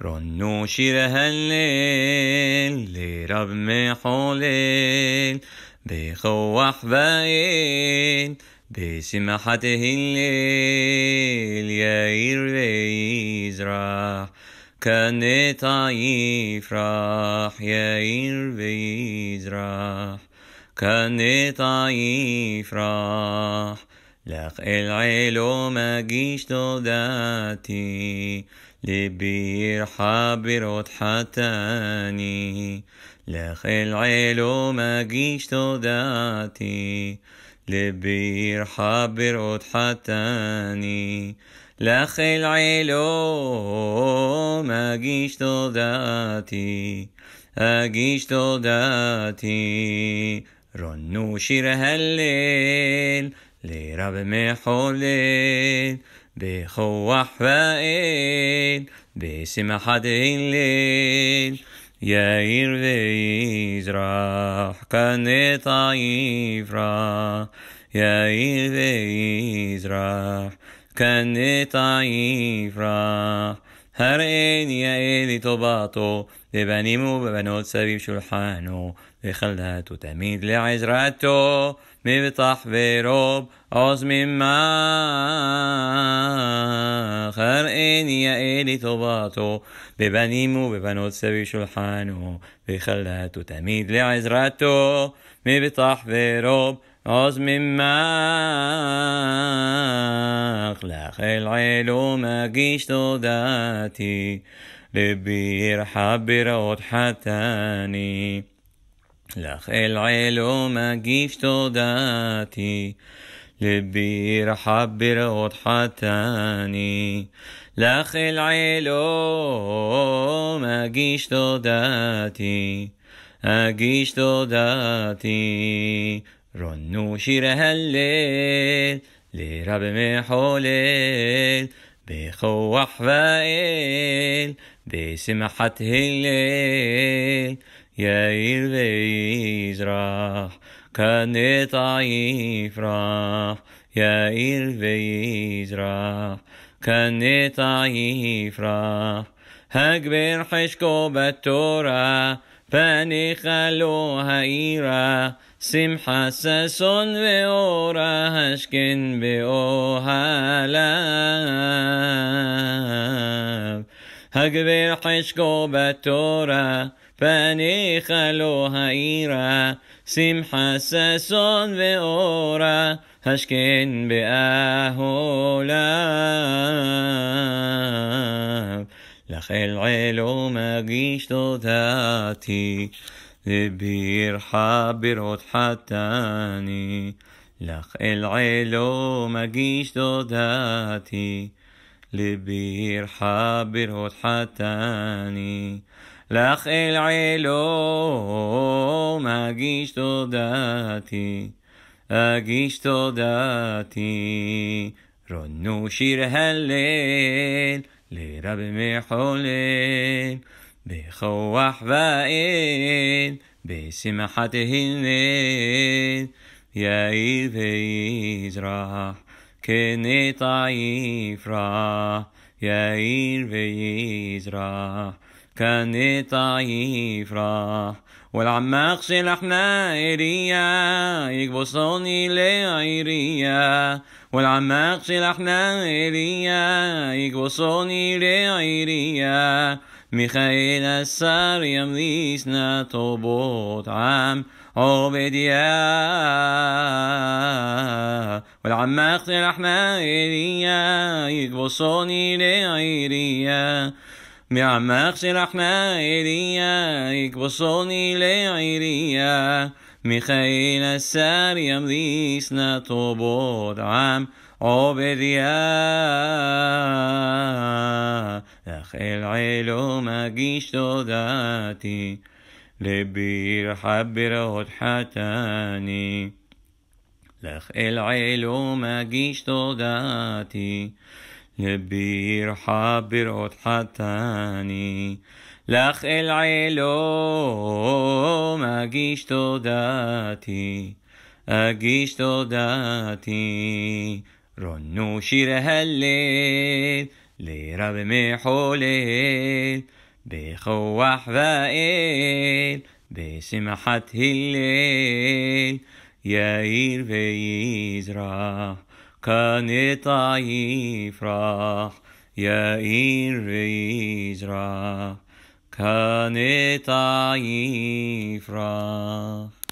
رنو شير هالليل لرب محوليل بخو حبايل بسمحته الليل يعير ويزرع كانت يفرح يعير ويزرع كانت يفرح لخ العلو ما جيش توداتي لبير حابر وتحتاني لخل عيلو ما جيش توداتي لبير حابر وتحتاني لخل عيلو ما جيش توداتي أجيش توداتي رنو شير هالليل لرب محولين بخو حفائل بسم حد الليل يا إرفيز راح كان طيف يا إرفيز راح كان طيف הראיני האלי טובתו, לבנים ובבנות סביב شلحانو وخلته تعميد مبطح بيروب عوز عظم ما خرقين يا إلي طباطه ببنيم وببنوت سوي شلحانه وخلته تعميد مبطح بيروب عوز عظم ما أخلاق ما جيش توداتي لبي يرحب برود حتاني לך אל עלום מגיש תודעתי, לבי רחב בראות חתני. לך אל עלום מגיש תודעתי, אגיש תודעתי. רונו שיר הלל לרב מחולל, בכוח ואל, בשמחת הלל. يا إلهي يزرح كان يفرح يا إلهي يزرح كان يفرح هكبر حشكو بالتورا فاني خلوها إيرا سمحة سسون بأورا هشكن بأوها لا הגביר חשקו בתורה, פני חלו העירה, שמחה ששון ואורה, השכן באהוליו. לחלעלו מגיש תודעתי, לבירך ברות חתני. לך אל עלו מגיש תודעתי. لبير حابر هو حتاني לך אל עלום אגיש תודתי, אגיש תודתי. רונו שיר הלל לרב מחולל, בכוח ואין, בשמחת הלל, יאיר ויזרח. كنت يفرح يعير ويزرع كانت عيفرة والعماق של احنا عيرية يكبصوني لعيريا والعماق של احنا عيرية يكبصوني لعيريا מיכאל השר ימליס נא תרבות עם עובדיה. ולעמך תרחנה אליה, יכבוסוני לעיריה. מעמך שלחנה אליה, יכבוסוני לעיריה. ميخائيل السار يمضيس نطبود عام عبديا داخل عيلو ما جيش توداتي لبي رحب روت حتاني داخل عيلو ما جيش يبير حابر وتحتاني לך אל עלום אגיש תודתי, אגיש תודתי. רונו שיר הלל לרב מחולל, בכוח ואל, בשמחת הלל, יאיר ויזרח. kanetai fra ya irizra kanetai fra